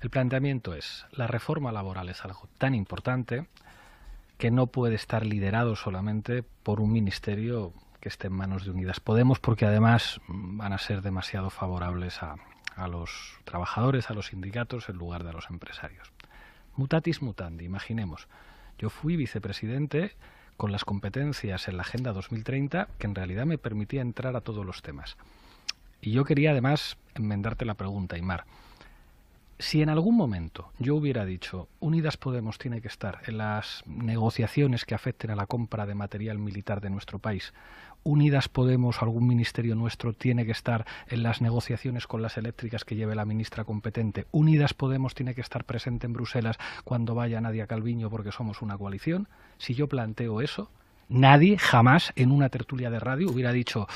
El planteamiento es, la reforma laboral es algo tan importante que no puede estar liderado solamente por un ministerio que esté en manos de Unidas Podemos, porque además mm, van a ser demasiado favorables a, los trabajadores, a los sindicatos, en lugar de a los empresarios. Mutatis mutandi, imaginemos. Yo fui vicepresidente con las competencias en la Agenda 2030 que en realidad me permitía entrar a todos los temas. Y yo quería además enmendarte la pregunta, Imar si en algún momento yo hubiera dicho Unidas Podemos tiene que estar en las negociaciones que afecten a la compra de material militar de nuestro país, Unidas Podemos, algún ministerio nuestro, tiene que estar en las negociaciones con las eléctricas que lleve la ministra competente, Unidas Podemos tiene que estar presente en Bruselas cuando vaya Nadia Calviño porque somos una coalición, si yo planteo eso, nadie jamás en una tertulia de radio hubiera dicho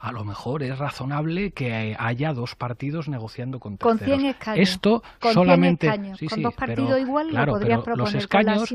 a lo mejor es razonable que haya dos partidos negociando con terceros. escaños. Esto con solamente con dos partidos igual lo proponer. Los escaños,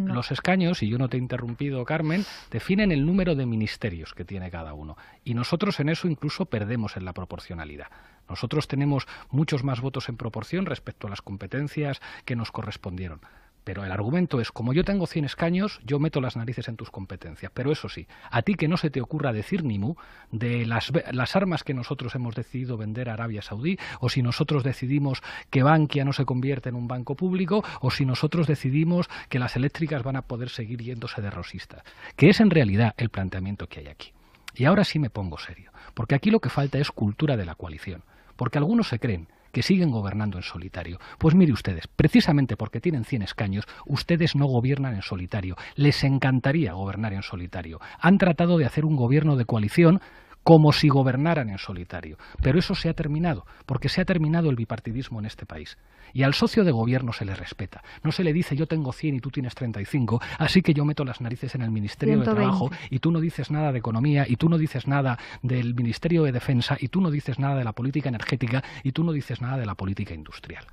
Los escaños, y yo no te he interrumpido, Carmen, definen el número de ministerios que tiene cada uno. Y nosotros en eso incluso perdemos en la proporcionalidad. Nosotros tenemos muchos más votos en proporción respecto a las competencias que nos correspondieron. Pero el argumento es, como yo tengo 100 escaños, yo meto las narices en tus competencias. Pero eso sí, a ti que no se te ocurra decir ni mu de las, las armas que nosotros hemos decidido vender a Arabia Saudí, o si nosotros decidimos que Bankia no se convierte en un banco público, o si nosotros decidimos que las eléctricas van a poder seguir yéndose de rosistas. Que es en realidad el planteamiento que hay aquí. Y ahora sí me pongo serio, porque aquí lo que falta es cultura de la coalición. Porque algunos se creen que siguen gobernando en solitario. Pues mire ustedes, precisamente porque tienen 100 escaños, ustedes no gobiernan en solitario. Les encantaría gobernar en solitario. Han tratado de hacer un gobierno de coalición como si gobernaran en solitario. Pero eso se ha terminado, porque se ha terminado el bipartidismo en este país. Y al socio de gobierno se le respeta. No se le dice yo tengo 100 y tú tienes 35, así que yo meto las narices en el Ministerio de Trabajo y tú no dices nada de economía y tú no dices nada del Ministerio de Defensa y tú no dices nada de la política energética y tú no dices nada de la política industrial.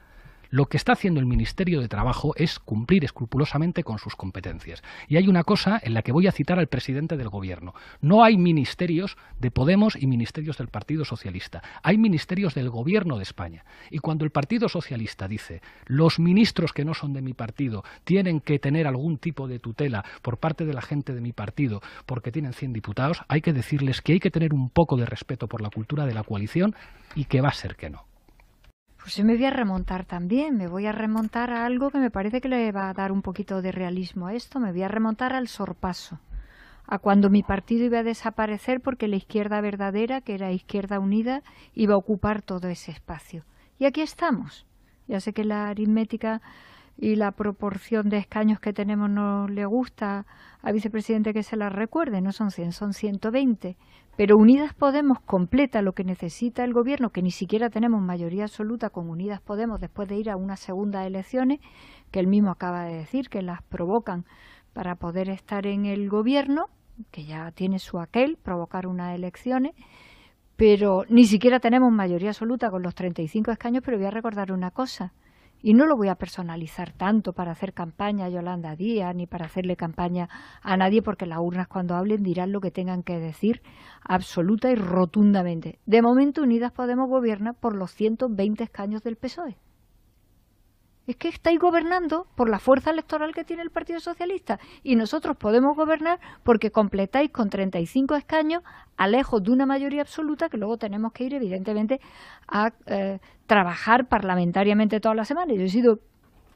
Lo que está haciendo el Ministerio de Trabajo es cumplir escrupulosamente con sus competencias. Y hay una cosa en la que voy a citar al presidente del Gobierno. No hay ministerios de Podemos y ministerios del Partido Socialista. Hay ministerios del Gobierno de España. Y cuando el Partido Socialista dice los ministros que no son de mi partido tienen que tener algún tipo de tutela por parte de la gente de mi partido porque tienen 100 diputados, hay que decirles que hay que tener un poco de respeto por la cultura de la coalición y que va a ser que no. Pues yo me voy a remontar también, me voy a remontar a algo que me parece que le va a dar un poquito de realismo a esto, me voy a remontar al sorpaso, a cuando mi partido iba a desaparecer porque la izquierda verdadera, que era Izquierda Unida, iba a ocupar todo ese espacio. Y aquí estamos. Ya sé que la aritmética y la proporción de escaños que tenemos no le gusta al vicepresidente que se la recuerde, no son 100, son 120. Pero Unidas Podemos completa lo que necesita el gobierno, que ni siquiera tenemos mayoría absoluta con Unidas Podemos después de ir a unas segundas elecciones, que él mismo acaba de decir, que las provocan para poder estar en el gobierno, que ya tiene su aquel, provocar unas elecciones pero ni siquiera tenemos mayoría absoluta con los 35 escaños, pero voy a recordar una cosa y no lo voy a personalizar tanto para hacer campaña a Yolanda Díaz ni para hacerle campaña a nadie porque las urnas cuando hablen dirán lo que tengan que decir absoluta y rotundamente. De momento Unidas Podemos gobierna por los 120 escaños del PSOE. Es que estáis gobernando por la fuerza electoral que tiene el Partido Socialista y nosotros podemos gobernar porque completáis con 35 escaños alejos de una mayoría absoluta que luego tenemos que ir evidentemente a eh, trabajar parlamentariamente todas las semanas. Yo he sido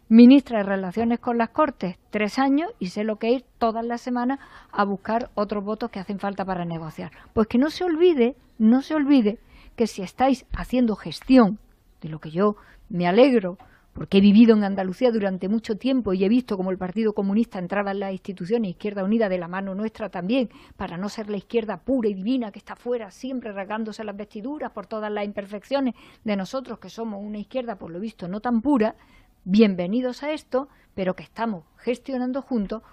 ministra de Relaciones con las Cortes tres años y sé lo que ir todas las semanas a buscar otros votos que hacen falta para negociar. Pues que no se olvide, no se olvide que si estáis haciendo gestión, de lo que yo me alegro, porque he vivido en Andalucía durante mucho tiempo y he visto cómo el Partido Comunista entraba en las instituciones Izquierda Unida de la mano nuestra también, para no ser la izquierda pura y divina que está fuera, siempre rasgándose las vestiduras por todas las imperfecciones de nosotros que somos una izquierda, por lo visto, no tan pura, bienvenidos a esto, pero que estamos gestionando juntos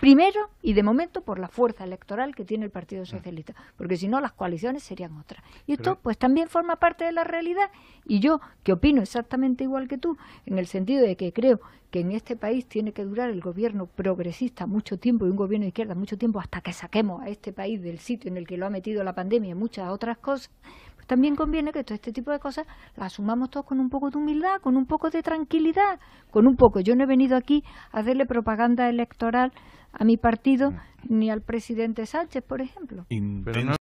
Primero, y de momento, por la fuerza electoral que tiene el Partido mm. Socialista, porque si no las coaliciones serían otras. Y esto pues también forma parte de la realidad y yo, que opino exactamente igual que tú, en el sentido de que creo que en este país tiene que durar el gobierno progresista mucho tiempo y un gobierno de izquierda mucho tiempo hasta que saquemos a este país del sitio en el que lo ha metido la pandemia y muchas otras cosas, pues también conviene que todo este tipo de cosas las sumamos todos con un poco de humildad, con un poco de tranquilidad, con un poco. Yo no he venido aquí a hacerle propaganda electoral a mi partido mm. ni al presidente Sánchez, por ejemplo.